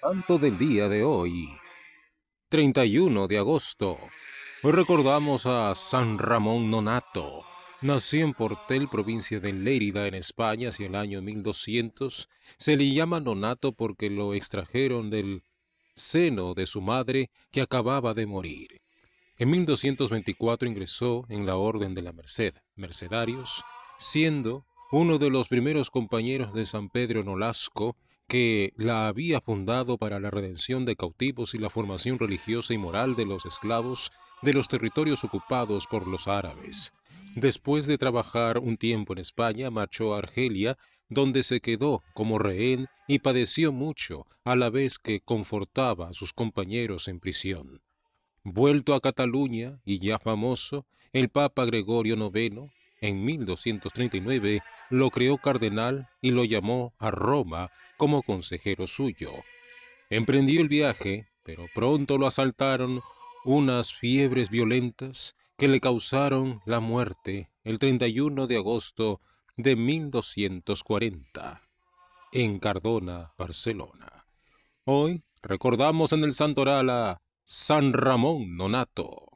Santo del día de hoy, 31 de agosto, recordamos a San Ramón Nonato. Nació en Portel, provincia de Lérida, en España, hacia el año 1200. Se le llama Nonato porque lo extrajeron del seno de su madre que acababa de morir. En 1224 ingresó en la Orden de la Merced, mercedarios, siendo uno de los primeros compañeros de San Pedro Nolasco, que la había fundado para la redención de cautivos y la formación religiosa y moral de los esclavos de los territorios ocupados por los árabes. Después de trabajar un tiempo en España, marchó a Argelia, donde se quedó como rehén y padeció mucho, a la vez que confortaba a sus compañeros en prisión. Vuelto a Cataluña y ya famoso, el Papa Gregorio IX en 1239 lo creó cardenal y lo llamó a Roma como consejero suyo. Emprendió el viaje, pero pronto lo asaltaron unas fiebres violentas que le causaron la muerte el 31 de agosto de 1240 en Cardona, Barcelona. Hoy recordamos en el Santoral a San Ramón Nonato.